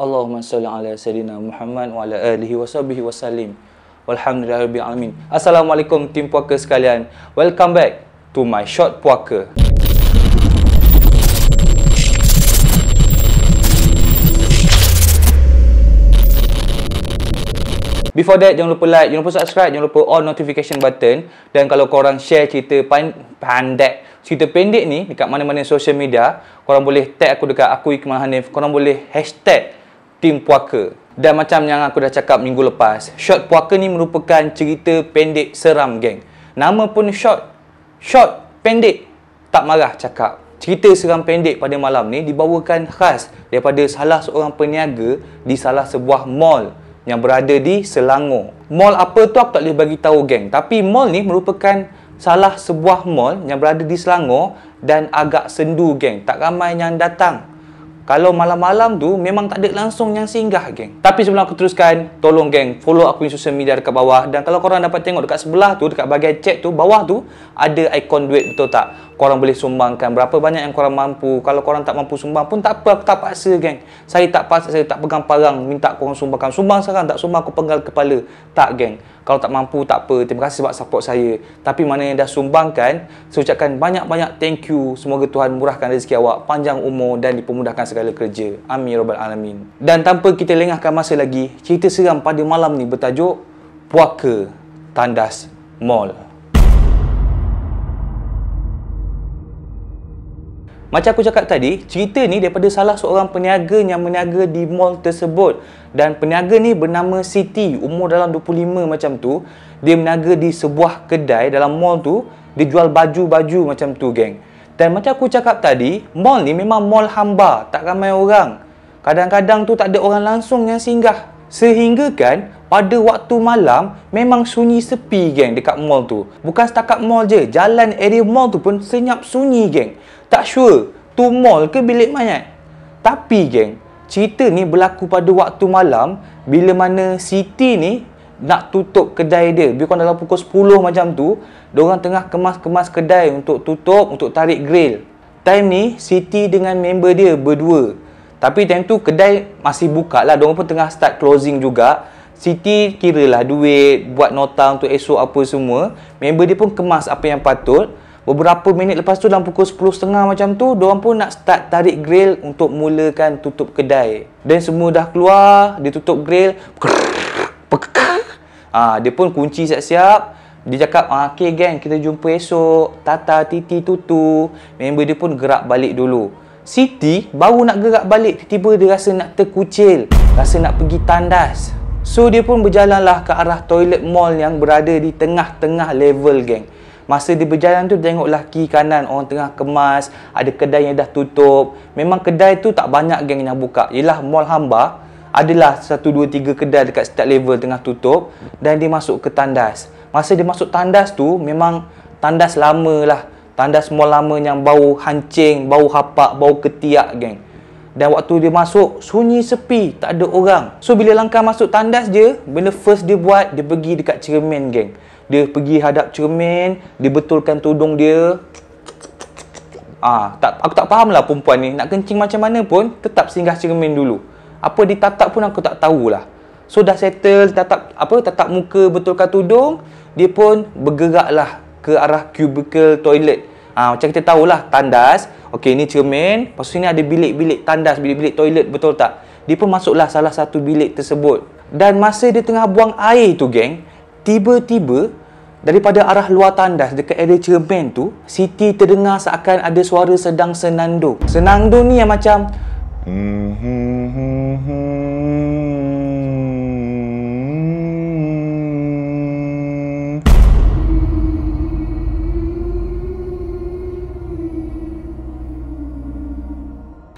Allahumma salli ala sayyidina Muhammad wa ala alihi wa sahbihi wa salim. Walhamdulillahirabbil alamin. Assalamualaikum tim puaka sekalian. Welcome back to my short puaka. Before that, jangan lupa like, jangan lupa subscribe, jangan lupa on notification button Dan kalau korang share cerita pendek, Cerita pendek ni dekat mana-mana social media Korang boleh tag aku dekat aku Iqmal Korang boleh hashtag tim puaka. Dan macam yang aku dah cakap minggu lepas, Shot Puaka ni merupakan cerita pendek seram geng. Nama pun Shot. Shot pendek. Tak marah cakap. Cerita seram pendek pada malam ni dibawakan khas daripada salah seorang peniaga di salah sebuah mall yang berada di Selangor. Mall apa tu aku tak boleh bagi tahu geng, tapi mall ni merupakan salah sebuah mall yang berada di Selangor dan agak sendu geng. Tak ramai yang datang kalau malam-malam tu memang tak ada langsung yang singgah geng. Tapi sebelum aku teruskan, tolong geng follow aku punya social media dekat bawah dan kalau korang dapat tengok dekat sebelah tu dekat bahagian chat tu bawah tu ada ikon duit betul tak? korang boleh sumbangkan berapa banyak yang korang mampu kalau korang tak mampu sumbang pun tak apa aku tak paksa geng saya tak paksa saya tak pegang parang minta korang sumbangkan sumbang sekarang tak sumbang aku penggal kepala tak geng kalau tak mampu tak apa terima kasih sebab support saya tapi mana yang dah sumbangkan saya ucapkan banyak-banyak thank you semoga Tuhan murahkan rezeki awak panjang umur dan dipermudahkan segala kerja amin robbal alamin dan tanpa kita lengahkan masa lagi cerita seram pada malam ni bertajuk puaka tandas mall Macam aku cakap tadi, cerita ni daripada salah seorang peniaga yang meniaga di mall tersebut. Dan peniaga ni bernama Siti, umur dalam 25 macam tu. Dia meniaga di sebuah kedai dalam mall tu. Dia jual baju-baju macam tu, geng. Dan macam aku cakap tadi, mall ni memang mall hamba, tak ramai orang. Kadang-kadang tu tak ada orang langsung yang singgah. Sehingga kan pada waktu malam memang sunyi sepi geng dekat mall tu. Bukan setakat mall je, jalan area mall tu pun senyap sunyi geng. Tak sure tu mall ke bilik mayat. Tapi geng, cerita ni berlaku pada waktu malam bila mana Siti ni nak tutup kedai dia Bila korang dalam pukul 10 macam tu Diorang tengah kemas-kemas kedai untuk tutup Untuk tarik grill Time ni Siti dengan member dia berdua tapi time tu kedai masih buka lah Mereka pun tengah start closing juga Siti kira lah duit Buat nota untuk esok apa semua Member dia pun kemas apa yang patut Beberapa minit lepas tu dalam pukul 10.30 macam tu Mereka pun nak start tarik grill Untuk mulakan tutup kedai Dan semua dah keluar Dia tutup grill ha, Dia pun kunci siap-siap dia cakap, ah, okay gang, kita jumpa esok. Tata, Titi, Tutu. Member dia pun gerak balik dulu. Siti baru nak gerak balik tiba-tiba dia rasa nak terkucil rasa nak pergi tandas so dia pun berjalanlah ke arah toilet mall yang berada di tengah-tengah level geng masa dia berjalan tu tengoklah kiri kanan orang tengah kemas ada kedai yang dah tutup memang kedai tu tak banyak geng yang buka ialah mall hamba adalah 1, 2, 3 kedai dekat setiap level tengah tutup dan dia masuk ke tandas masa dia masuk tandas tu memang tandas lama lah Tanda semua lama yang bau hancing, bau hapak, bau ketiak geng. Dan waktu dia masuk, sunyi sepi, tak ada orang. So bila langkah masuk tandas dia, benda first dia buat, dia pergi dekat cermin geng. Dia pergi hadap cermin, dia betulkan tudung dia. Ah, tak aku tak faham lah perempuan ni nak kencing macam mana pun tetap singgah cermin dulu. Apa ditatap pun aku tak tahulah. So dah settle, tatap apa tatap muka betulkan tudung, dia pun bergeraklah ke arah cubicle toilet Ha, macam kita tahulah tandas. Okey ini cermin. Lepas tu sini ada bilik-bilik tandas, bilik-bilik toilet betul tak? Dia pun masuklah salah satu bilik tersebut. Dan masa dia tengah buang air tu geng, tiba-tiba daripada arah luar tandas dekat area cermin tu, Siti terdengar seakan ada suara sedang senandung. Senandung ni yang macam hmm hmm hmm, hmm.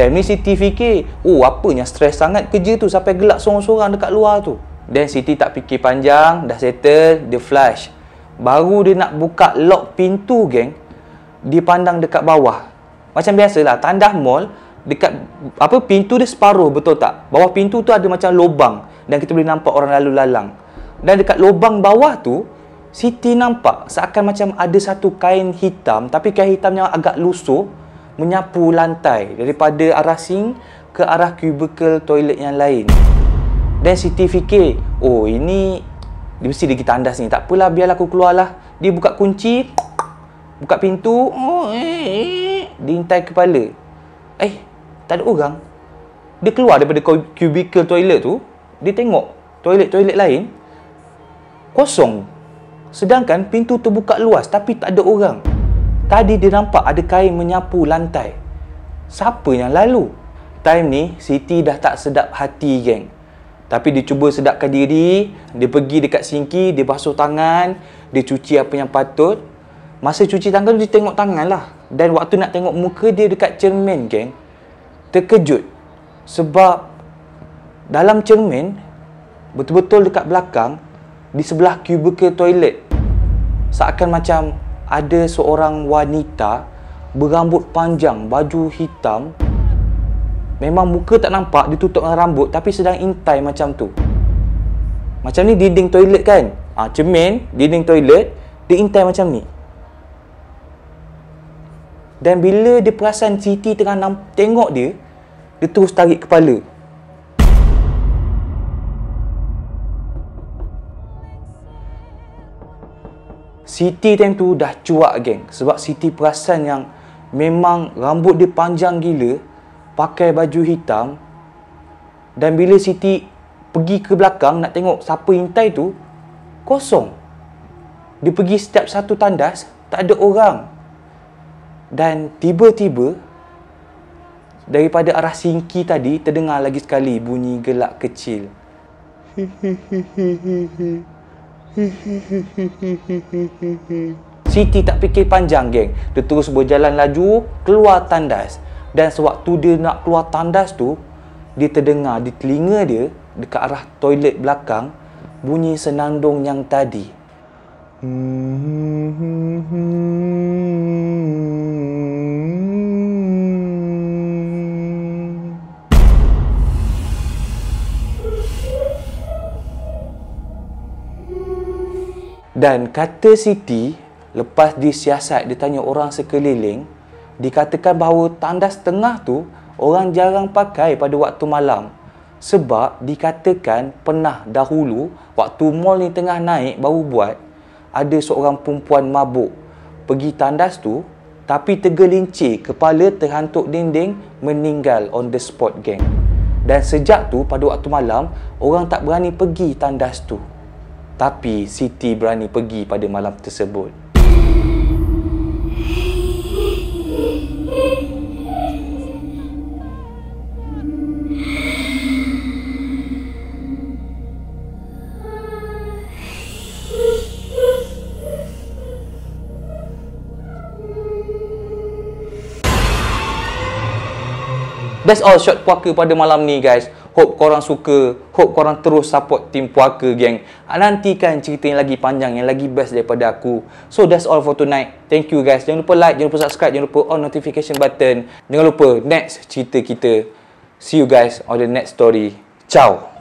Dan ni Siti fikir, oh apanya stres sangat kerja tu sampai gelak sorang-sorang dekat luar tu. Dan Siti tak fikir panjang, dah settle, dia flash, Baru dia nak buka lock pintu geng, dia pandang dekat bawah. Macam biasalah, tandas mall, dekat apa pintu dia separuh betul tak? Bawah pintu tu ada macam lubang dan kita boleh nampak orang lalu lalang. Dan dekat lubang bawah tu, Siti nampak seakan macam ada satu kain hitam tapi kain hitamnya agak lusuh menyapu lantai daripada arah sing ke arah kubikel toilet yang lain dan Siti fikir oh ini dia mesti dia tandas ni tak apalah biarlah aku keluarlah dia buka kunci buka pintu oh, eh, dintai kepala eh tak ada orang dia keluar daripada kubikel toilet tu dia tengok toilet-toilet lain kosong Sedangkan pintu tu buka luas tapi tak ada orang. Tadi dia nampak ada kain menyapu lantai. Siapa yang lalu? Time ni Siti dah tak sedap hati geng. Tapi dia cuba sedapkan diri, dia pergi dekat sinki, dia basuh tangan, dia cuci apa yang patut. Masa cuci tangan tu dia tengok tangan lah. Dan waktu nak tengok muka dia dekat cermin geng, terkejut. Sebab dalam cermin, betul-betul dekat belakang, di sebelah cubicle toilet seakan macam ada seorang wanita berambut panjang, baju hitam memang muka tak nampak, ditutup dengan rambut tapi sedang intai macam tu macam ni dinding toilet kan ha, cermin, dinding toilet dia intai macam ni dan bila dia perasan Siti tengah nam- tengok dia dia terus tarik kepala Siti time tu dah cuak geng sebab Siti perasan yang memang rambut dia panjang gila pakai baju hitam dan bila Siti pergi ke belakang nak tengok siapa intai tu kosong dia pergi setiap satu tandas tak ada orang dan tiba-tiba daripada arah singki tadi terdengar lagi sekali bunyi gelak kecil Siti tak fikir panjang geng Dia terus berjalan laju Keluar tandas Dan sewaktu dia nak keluar tandas tu Dia terdengar di telinga dia Dekat arah toilet belakang Bunyi senandung yang tadi Dan kata Siti Lepas disiasat dia tanya orang sekeliling Dikatakan bahawa tandas tengah tu Orang jarang pakai pada waktu malam Sebab dikatakan pernah dahulu Waktu mall ni tengah naik baru buat Ada seorang perempuan mabuk Pergi tandas tu Tapi tergelincir kepala terhantuk dinding Meninggal on the spot gang Dan sejak tu pada waktu malam Orang tak berani pergi tandas tu tapi Siti berani pergi pada malam tersebut. That's all shot puaka pada malam ni guys. Hope korang suka. Hope korang terus support tim puaka geng. Ah, nantikan cerita yang lagi panjang, yang lagi best daripada aku. So that's all for tonight. Thank you guys. Jangan lupa like, jangan lupa subscribe, jangan lupa on notification button. Jangan lupa next cerita kita. See you guys on the next story. Ciao.